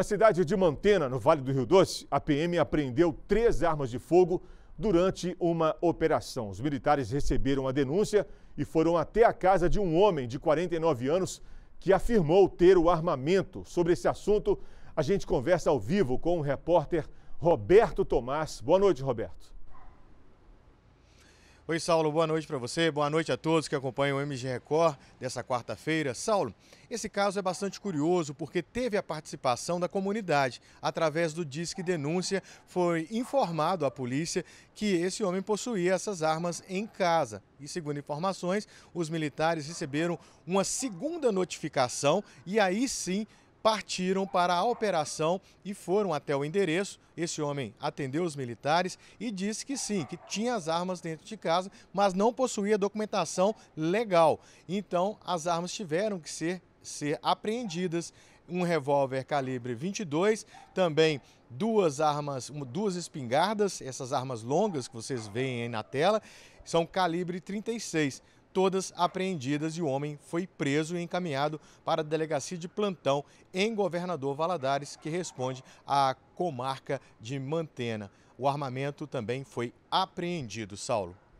Na cidade de Mantena, no Vale do Rio Doce, a PM apreendeu três armas de fogo durante uma operação. Os militares receberam a denúncia e foram até a casa de um homem de 49 anos que afirmou ter o armamento. Sobre esse assunto, a gente conversa ao vivo com o repórter Roberto Tomás. Boa noite, Roberto. Oi, Saulo, boa noite para você, boa noite a todos que acompanham o MG Record dessa quarta-feira. Saulo, esse caso é bastante curioso porque teve a participação da comunidade. Através do Disque Denúncia, foi informado à polícia que esse homem possuía essas armas em casa. E segundo informações, os militares receberam uma segunda notificação e aí sim partiram para a operação e foram até o endereço. Esse homem atendeu os militares e disse que sim, que tinha as armas dentro de casa, mas não possuía documentação legal. Então, as armas tiveram que ser, ser apreendidas. Um revólver calibre 22, também duas armas, duas espingardas, essas armas longas que vocês veem aí na tela, são calibre 36 todas apreendidas e o homem foi preso e encaminhado para a delegacia de plantão em Governador Valadares, que responde à comarca de Mantena. O armamento também foi apreendido, Saulo.